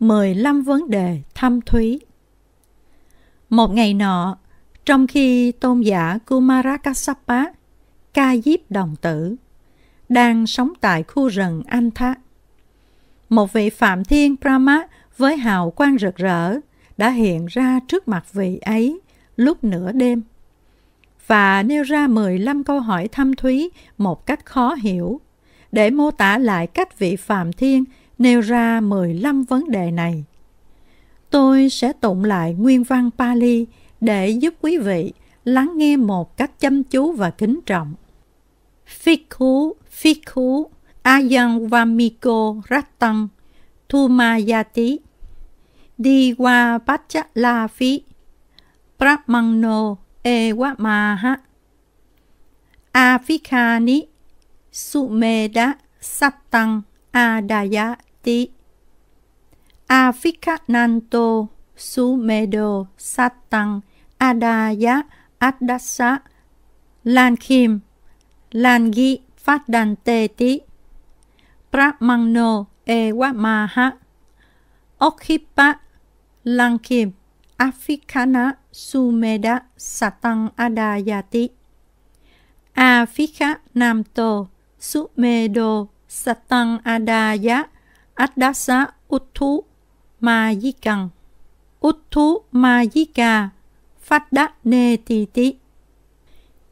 15 vấn đề thăm thúy. Một ngày nọ, trong khi tôn giả Kumara Kassapa, ca diếp đồng tử, đang sống tại khu rừng Anh Thá, một vị Phạm Thiên Brahma với hào quang rực rỡ đã hiện ra trước mặt vị ấy lúc nửa đêm và nêu ra 15 câu hỏi thăm thúy một cách khó hiểu để mô tả lại cách vị Phạm Thiên nêu ra 15 vấn đề này. Tôi sẽ tụng lại nguyên văn Pali để giúp quý vị lắng nghe một cách chăm chú và kính trọng. Phiku, Phiku, Ayang Vamiko Rattan, Thumayati, Diwa Pachalafi, Phi, Brahmano Ewamaha, Afikani, Sumeda Sattang Adaya Sati Afikananto Sumedo Satang Adaya Adasa Lan Kim Lan Gi Phát Đàn Tê Tí Pramangno Ewa Maha Okhipa Lan Kim Afikana Sumeda Satang Adayati Afika Nam Tô Sumedo Satang Adaya Adasa Uttu Majikan Uttu Majika Phát Đắc Nê Tì Tì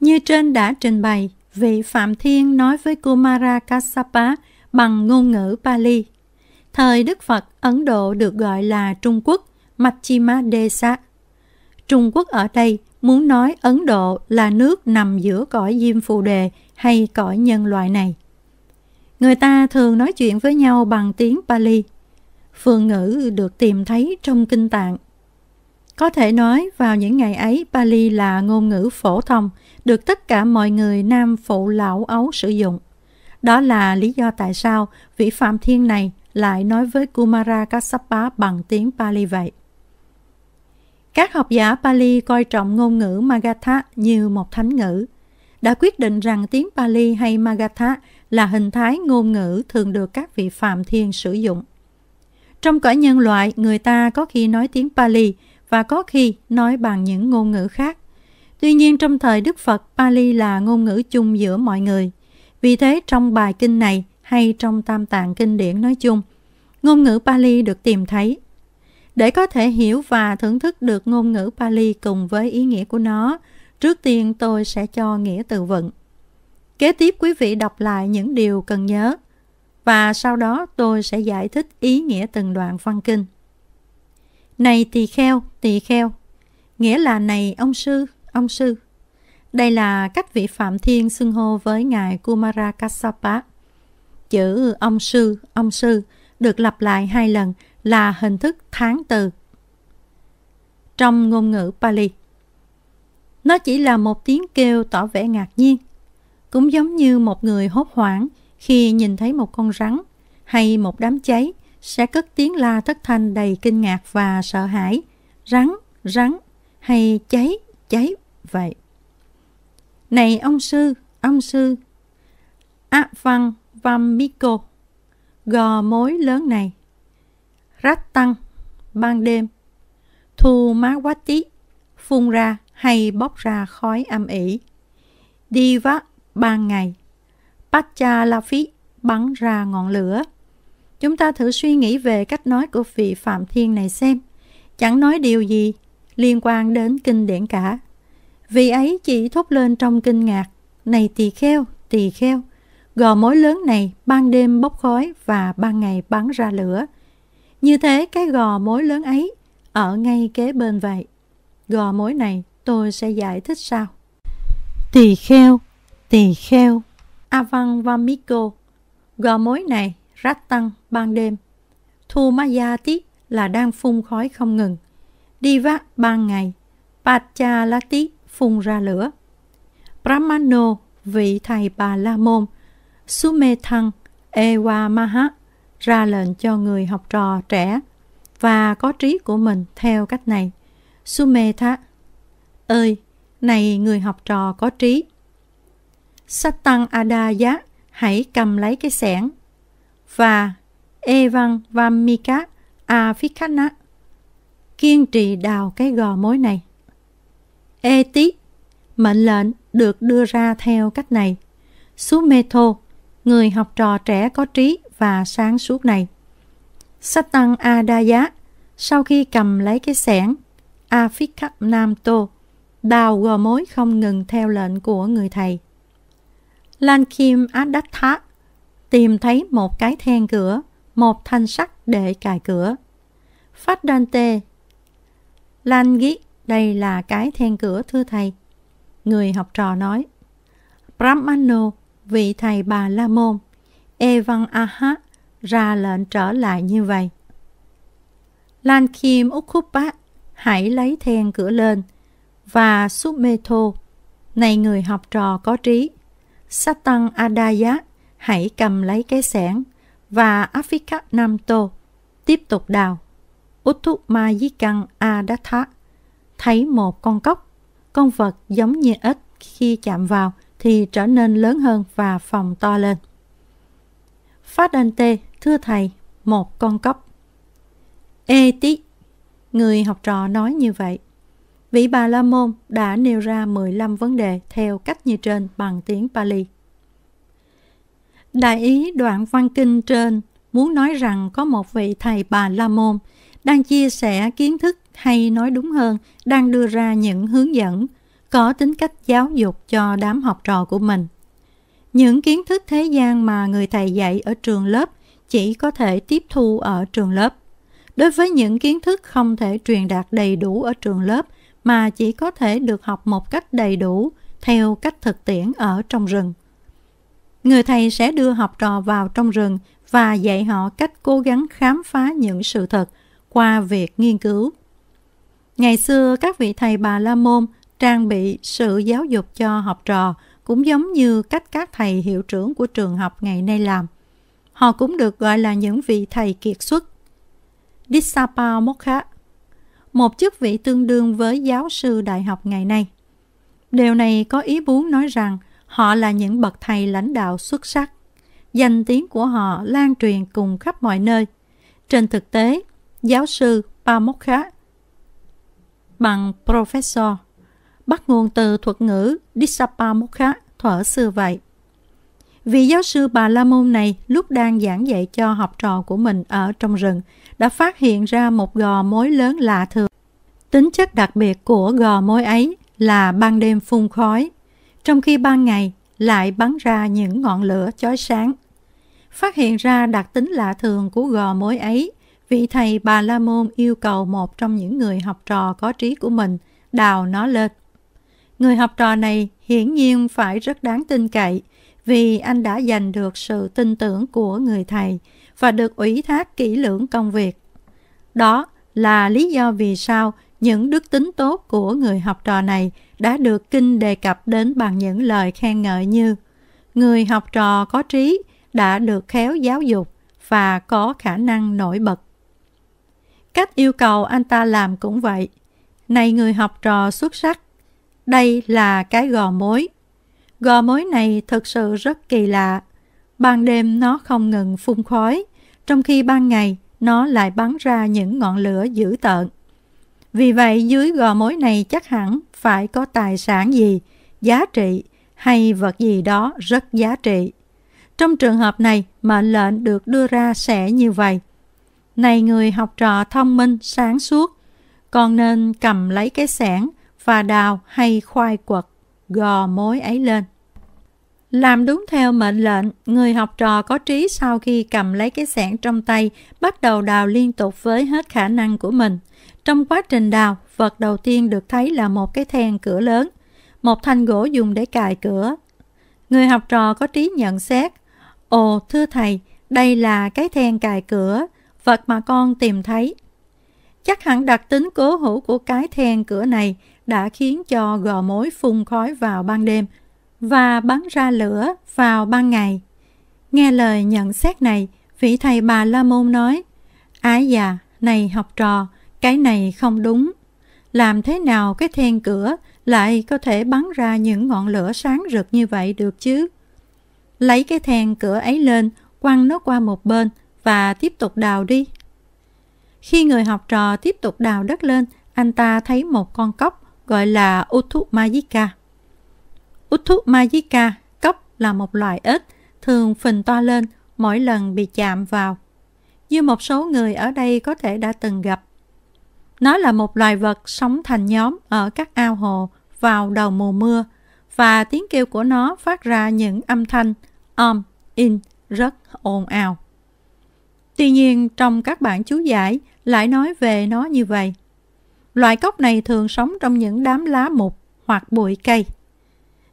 Như trên đã trình bày, vị Phạm Thiên nói với Kumara Kassapa bằng ngôn ngữ Pali. Thời Đức Phật, Ấn Độ được gọi là Trung Quốc, Machima Desa. Trung Quốc ở đây muốn nói Ấn Độ là nước nằm giữa cõi diêm phù đề hay cõi nhân loại này. Người ta thường nói chuyện với nhau bằng tiếng Pali. Phương ngữ được tìm thấy trong kinh tạng. Có thể nói vào những ngày ấy Pali là ngôn ngữ phổ thông được tất cả mọi người nam phụ lão ấu sử dụng. Đó là lý do tại sao vị Phạm Thiên này lại nói với Kumara Kassapa bằng tiếng Pali vậy. Các học giả Pali coi trọng ngôn ngữ Magatha như một thánh ngữ, đã quyết định rằng tiếng Pali hay Magatha là hình thái ngôn ngữ thường được các vị phạm thiên sử dụng. Trong cõi nhân loại, người ta có khi nói tiếng Pali và có khi nói bằng những ngôn ngữ khác. Tuy nhiên trong thời Đức Phật, Pali là ngôn ngữ chung giữa mọi người. Vì thế trong bài kinh này hay trong tam tạng kinh điển nói chung, ngôn ngữ Pali được tìm thấy. Để có thể hiểu và thưởng thức được ngôn ngữ Pali cùng với ý nghĩa của nó, trước tiên tôi sẽ cho nghĩa từ vựng. Kế tiếp quý vị đọc lại những điều cần nhớ và sau đó tôi sẽ giải thích ý nghĩa từng đoạn văn kinh. Này tỳ kheo, tỳ kheo, nghĩa là này ông sư, ông sư. Đây là cách vị Phạm Thiên xưng hô với ngài Kumara Kassapa. Chữ ông sư, ông sư được lặp lại hai lần là hình thức tháng từ. Trong ngôn ngữ Pali, nó chỉ là một tiếng kêu tỏ vẻ ngạc nhiên – cũng giống như một người hốt hoảng khi nhìn thấy một con rắn hay một đám cháy sẽ cất tiếng la thất thanh đầy kinh ngạc và sợ hãi rắn rắn hay cháy cháy vậy này ông sư ông sư a văn vam miko gò mối lớn này rách tăng ban đêm thu má quá tí phun ra hay bốc ra khói âm ỉ đi vác 3 ngày. Pacha La Phí bắn ra ngọn lửa. Chúng ta thử suy nghĩ về cách nói của vị Phạm Thiên này xem. Chẳng nói điều gì liên quan đến kinh điển cả. Vị ấy chỉ thốt lên trong kinh ngạc. Này tỳ kheo, tỳ kheo. Gò mối lớn này ban đêm bốc khói và ban ngày bắn ra lửa. Như thế cái gò mối lớn ấy ở ngay kế bên vậy. Gò mối này tôi sẽ giải thích sau. Tỳ kheo tỳ kheo, Avan và Miko. Gò mối này rát tăng ban đêm. Thu Mayati là đang phun khói không ngừng. Đi vác ban ngày. Pachalati phun ra lửa. Brahmano, vị thầy bà La Môn, Sumethan, Ewa Maha ra lệnh cho người học trò trẻ và có trí của mình theo cách này. tha, ơi, này người học trò có trí, Satan Adaya, hãy cầm lấy cái xẻng. Và Evan Vamika Afikana, kiên trì đào cái gò mối này. Eti, mệnh lệnh được đưa ra theo cách này. Sumeto, người học trò trẻ có trí và sáng suốt này. Satan Adaya, sau khi cầm lấy cái xẻng, Afikha Namto, đào gò mối không ngừng theo lệnh của người thầy. Lan Kim Adatta tìm thấy một cái then cửa, một thanh sắt để cài cửa. Phát Dante Lan Ghi, đây là cái then cửa thưa thầy. Người học trò nói Brahmano, vị thầy bà La Môn, Evan Aha ra lệnh trở lại như vậy. Lan Kim Ukhupa, hãy lấy then cửa lên và Submeto, này người học trò có trí, Satan Adaya, hãy cầm lấy cái xẻng và Afika Nam tiếp tục đào. Uttuma Yikan Adatha, thấy một con cốc, con vật giống như ếch khi chạm vào thì trở nên lớn hơn và phòng to lên. Phát Anh Tê, thưa thầy, một con cốc. Ê tí, người học trò nói như vậy. Vị Bà La Môn đã nêu ra 15 vấn đề theo cách như trên bằng tiếng Pali. Đại ý đoạn văn kinh trên muốn nói rằng có một vị thầy Bà La Môn đang chia sẻ kiến thức hay nói đúng hơn đang đưa ra những hướng dẫn có tính cách giáo dục cho đám học trò của mình. Những kiến thức thế gian mà người thầy dạy ở trường lớp chỉ có thể tiếp thu ở trường lớp. Đối với những kiến thức không thể truyền đạt đầy đủ ở trường lớp – mà chỉ có thể được học một cách đầy đủ theo cách thực tiễn ở trong rừng. Người thầy sẽ đưa học trò vào trong rừng và dạy họ cách cố gắng khám phá những sự thật qua việc nghiên cứu. Ngày xưa các vị thầy bà La Môn trang bị sự giáo dục cho học trò cũng giống như cách các thầy hiệu trưởng của trường học ngày nay làm. Họ cũng được gọi là những vị thầy kiệt xuất. Disapa Mokha một chức vị tương đương với giáo sư đại học ngày nay. Điều này có ý muốn nói rằng họ là những bậc thầy lãnh đạo xuất sắc. Danh tiếng của họ lan truyền cùng khắp mọi nơi. Trên thực tế, giáo sư Pamokha bằng professor bắt nguồn từ thuật ngữ Disapamokha thuở xưa vậy. Vị giáo sư Bà La Môn này lúc đang giảng dạy cho học trò của mình ở trong rừng đã phát hiện ra một gò mối lớn lạ thường. Tính chất đặc biệt của gò mối ấy là ban đêm phun khói, trong khi ban ngày lại bắn ra những ngọn lửa chói sáng. Phát hiện ra đặc tính lạ thường của gò mối ấy, vị thầy Bà La Môn yêu cầu một trong những người học trò có trí của mình đào nó lên. Người học trò này hiển nhiên phải rất đáng tin cậy vì anh đã giành được sự tin tưởng của người thầy và được ủy thác kỹ lưỡng công việc. Đó là lý do vì sao những đức tính tốt của người học trò này đã được kinh đề cập đến bằng những lời khen ngợi như người học trò có trí đã được khéo giáo dục và có khả năng nổi bật cách yêu cầu anh ta làm cũng vậy này người học trò xuất sắc đây là cái gò mối gò mối này thực sự rất kỳ lạ ban đêm nó không ngừng phun khói trong khi ban ngày nó lại bắn ra những ngọn lửa dữ tợn. Vì vậy dưới gò mối này chắc hẳn phải có tài sản gì, giá trị hay vật gì đó rất giá trị. Trong trường hợp này, mệnh lệnh được đưa ra sẽ như vậy. Này người học trò thông minh, sáng suốt, con nên cầm lấy cái sẻn và đào hay khoai quật gò mối ấy lên. Làm đúng theo mệnh lệnh, người học trò có trí sau khi cầm lấy cái xẻng trong tay, bắt đầu đào liên tục với hết khả năng của mình. Trong quá trình đào, vật đầu tiên được thấy là một cái then cửa lớn, một thanh gỗ dùng để cài cửa. Người học trò có trí nhận xét, Ồ, thưa thầy, đây là cái then cài cửa, vật mà con tìm thấy. Chắc hẳn đặc tính cố hữu của cái then cửa này đã khiến cho gò mối phun khói vào ban đêm và bắn ra lửa vào ban ngày. Nghe lời nhận xét này, vị thầy bà La Môn nói, Ái già, này học trò, cái này không đúng. Làm thế nào cái then cửa lại có thể bắn ra những ngọn lửa sáng rực như vậy được chứ? Lấy cái then cửa ấy lên, quăng nó qua một bên và tiếp tục đào đi. Khi người học trò tiếp tục đào đất lên, anh ta thấy một con cóc gọi là Uthumajika. Út thuốc cốc là một loại ếch, thường phình to lên mỗi lần bị chạm vào. Như một số người ở đây có thể đã từng gặp. Nó là một loài vật sống thành nhóm ở các ao hồ vào đầu mùa mưa và tiếng kêu của nó phát ra những âm thanh om, in rất ồn ào. Tuy nhiên, trong các bản chú giải lại nói về nó như vậy. Loại cốc này thường sống trong những đám lá mục hoặc bụi cây.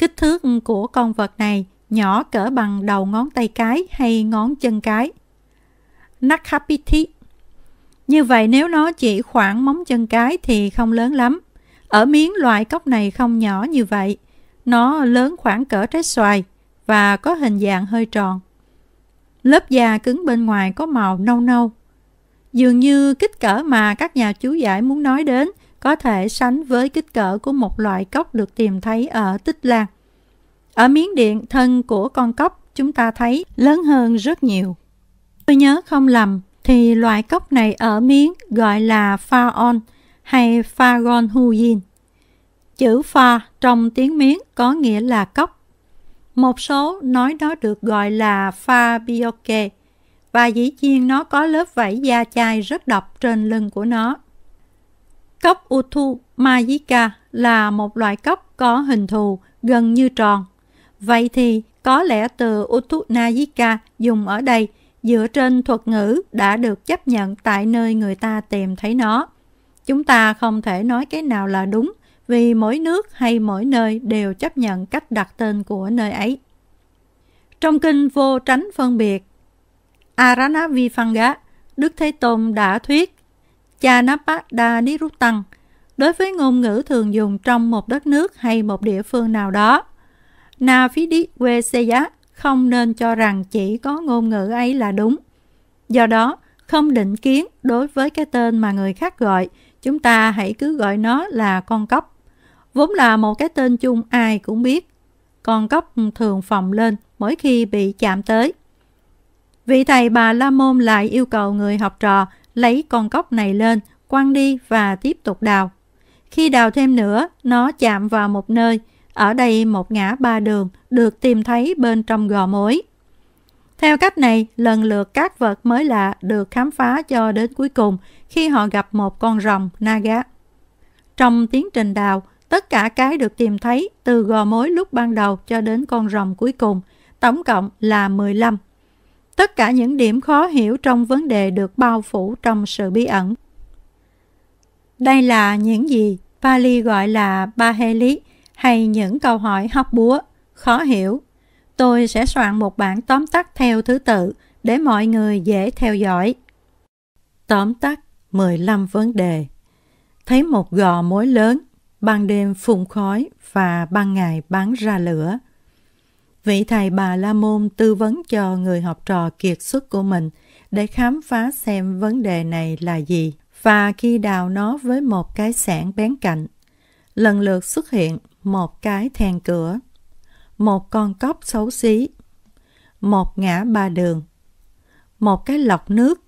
Kích thước của con vật này nhỏ cỡ bằng đầu ngón tay cái hay ngón chân cái. Nakhapiti Như vậy nếu nó chỉ khoảng móng chân cái thì không lớn lắm. Ở miếng loại cốc này không nhỏ như vậy. Nó lớn khoảng cỡ trái xoài và có hình dạng hơi tròn. Lớp da cứng bên ngoài có màu nâu nâu. Dường như kích cỡ mà các nhà chú giải muốn nói đến có thể sánh với kích cỡ của một loại cốc được tìm thấy ở Tích Lan. Ở miếng Điện, thân của con cốc chúng ta thấy lớn hơn rất nhiều. Tôi nhớ không lầm thì loại cốc này ở miếng gọi là Faon hay Fagon Huyin. Chữ Pha trong tiếng miếng có nghĩa là cốc. Một số nói nó được gọi là Fa Bioke và dĩ nhiên nó có lớp vảy da chai rất độc trên lưng của nó. Cốc Uthu majika là một loại cốc có hình thù gần như tròn. Vậy thì có lẽ từ Uthu najika dùng ở đây dựa trên thuật ngữ đã được chấp nhận tại nơi người ta tìm thấy nó. Chúng ta không thể nói cái nào là đúng vì mỗi nước hay mỗi nơi đều chấp nhận cách đặt tên của nơi ấy. Trong kinh vô tránh phân biệt, Aranavifanga, Đức Thế Tôn đã thuyết Chanapada Niruttang đối với ngôn ngữ thường dùng trong một đất nước hay một địa phương nào đó. Navidi Weseya không nên cho rằng chỉ có ngôn ngữ ấy là đúng. Do đó, không định kiến đối với cái tên mà người khác gọi, chúng ta hãy cứ gọi nó là con cóc. Vốn là một cái tên chung ai cũng biết. Con cóc thường phòng lên mỗi khi bị chạm tới. Vị thầy bà La Môn lại yêu cầu người học trò lấy con cốc này lên, quăng đi và tiếp tục đào. Khi đào thêm nữa, nó chạm vào một nơi, ở đây một ngã ba đường được tìm thấy bên trong gò mối. Theo cách này, lần lượt các vật mới lạ được khám phá cho đến cuối cùng khi họ gặp một con rồng Naga. Trong tiến trình đào, tất cả cái được tìm thấy từ gò mối lúc ban đầu cho đến con rồng cuối cùng, tổng cộng là 15 tất cả những điểm khó hiểu trong vấn đề được bao phủ trong sự bí ẩn. Đây là những gì Pali gọi là Baheli hay những câu hỏi hóc búa, khó hiểu. Tôi sẽ soạn một bản tóm tắt theo thứ tự để mọi người dễ theo dõi. Tóm tắt 15 vấn đề Thấy một gò mối lớn, ban đêm phun khói và ban ngày bắn ra lửa. Vị thầy Bà La Môn tư vấn cho người học trò kiệt xuất của mình để khám phá xem vấn đề này là gì và khi đào nó với một cái sẻn bén cạnh. Lần lượt xuất hiện một cái then cửa, một con cóc xấu xí, một ngã ba đường, một cái lọc nước,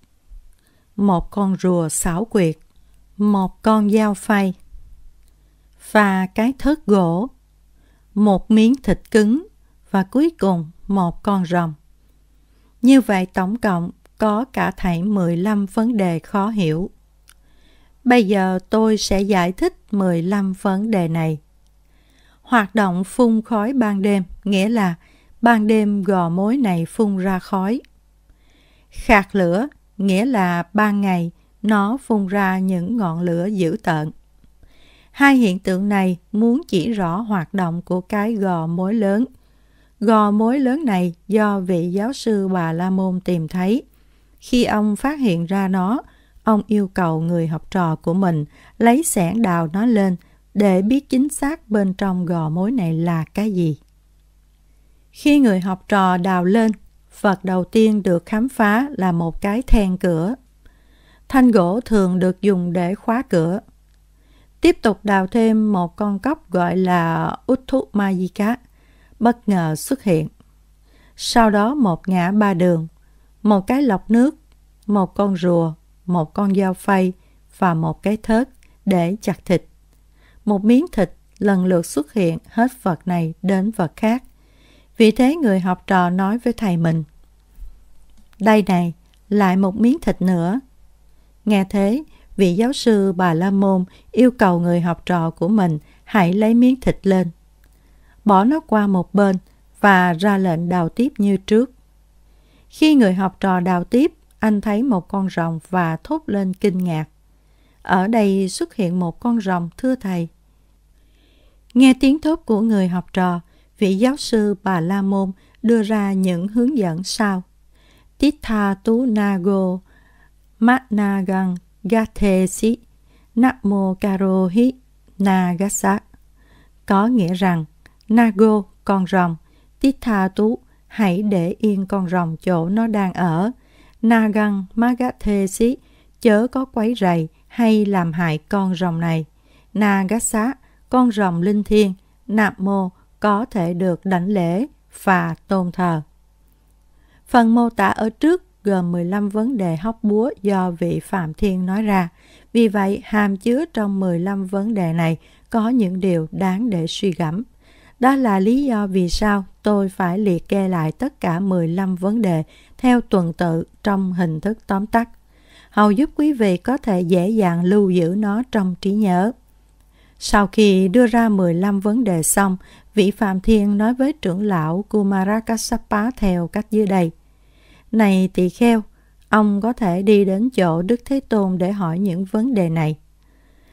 một con rùa xảo quyệt, một con dao phay và cái thớt gỗ, một miếng thịt cứng và cuối cùng một con rồng. Như vậy tổng cộng có cả thảy 15 vấn đề khó hiểu. Bây giờ tôi sẽ giải thích 15 vấn đề này. Hoạt động phun khói ban đêm nghĩa là ban đêm gò mối này phun ra khói. Khạc lửa nghĩa là ban ngày nó phun ra những ngọn lửa dữ tợn. Hai hiện tượng này muốn chỉ rõ hoạt động của cái gò mối lớn – Gò mối lớn này do vị giáo sư bà La Môn tìm thấy. Khi ông phát hiện ra nó, ông yêu cầu người học trò của mình lấy sẻn đào nó lên để biết chính xác bên trong gò mối này là cái gì. Khi người học trò đào lên, vật đầu tiên được khám phá là một cái then cửa. Thanh gỗ thường được dùng để khóa cửa. Tiếp tục đào thêm một con cốc gọi là Utthu Magica – bất ngờ xuất hiện. Sau đó một ngã ba đường, một cái lọc nước, một con rùa, một con dao phay và một cái thớt để chặt thịt. Một miếng thịt lần lượt xuất hiện hết vật này đến vật khác. Vì thế người học trò nói với thầy mình. Đây này, lại một miếng thịt nữa. Nghe thế, vị giáo sư bà La Môn yêu cầu người học trò của mình hãy lấy miếng thịt lên bỏ nó qua một bên và ra lệnh đào tiếp như trước. Khi người học trò đào tiếp, anh thấy một con rồng và thốt lên kinh ngạc. Ở đây xuất hiện một con rồng, thưa thầy. Nghe tiếng thốt của người học trò, vị giáo sư bà La Môn đưa ra những hướng dẫn sau. Titha tu nago matnagang gatesi namo karohi nagasa có nghĩa rằng Nago, con rồng. Titha Tú, hãy để yên con rồng chỗ nó đang ở. Nagan Magathesi, chớ có quấy rầy hay làm hại con rồng này. Nagasa, con rồng linh thiêng, Nạp Mô có thể được đảnh lễ và tôn thờ. Phần mô tả ở trước gồm 15 vấn đề hóc búa do vị Phạm Thiên nói ra. Vì vậy, hàm chứa trong 15 vấn đề này có những điều đáng để suy gẫm. Đó là lý do vì sao tôi phải liệt kê lại tất cả 15 vấn đề theo tuần tự trong hình thức tóm tắt. Hầu giúp quý vị có thể dễ dàng lưu giữ nó trong trí nhớ. Sau khi đưa ra 15 vấn đề xong, vị Phạm Thiên nói với trưởng lão Kumara theo cách dưới đây. Này tỳ kheo, ông có thể đi đến chỗ Đức Thế Tôn để hỏi những vấn đề này.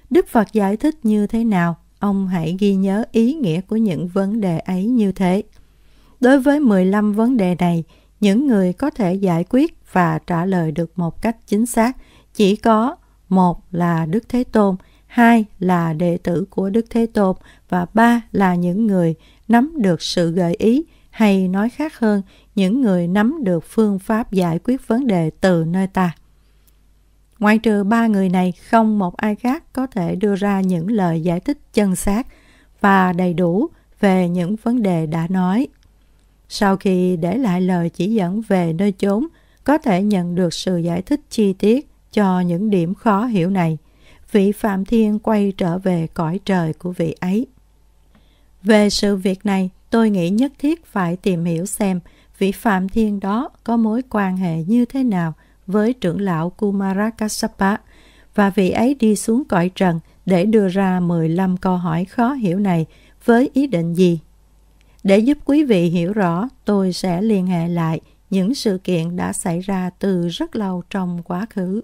Đức Phật giải thích như thế nào ông hãy ghi nhớ ý nghĩa của những vấn đề ấy như thế. Đối với 15 vấn đề này, những người có thể giải quyết và trả lời được một cách chính xác chỉ có một là Đức Thế Tôn, hai là đệ tử của Đức Thế Tôn và ba là những người nắm được sự gợi ý hay nói khác hơn, những người nắm được phương pháp giải quyết vấn đề từ nơi ta. Ngoại trừ ba người này, không một ai khác có thể đưa ra những lời giải thích chân xác và đầy đủ về những vấn đề đã nói. Sau khi để lại lời chỉ dẫn về nơi chốn, có thể nhận được sự giải thích chi tiết cho những điểm khó hiểu này. Vị Phạm Thiên quay trở về cõi trời của vị ấy. Về sự việc này, tôi nghĩ nhất thiết phải tìm hiểu xem vị Phạm Thiên đó có mối quan hệ như thế nào – với trưởng lão Kumara và vị ấy đi xuống cõi trần để đưa ra 15 câu hỏi khó hiểu này với ý định gì. Để giúp quý vị hiểu rõ, tôi sẽ liên hệ lại những sự kiện đã xảy ra từ rất lâu trong quá khứ.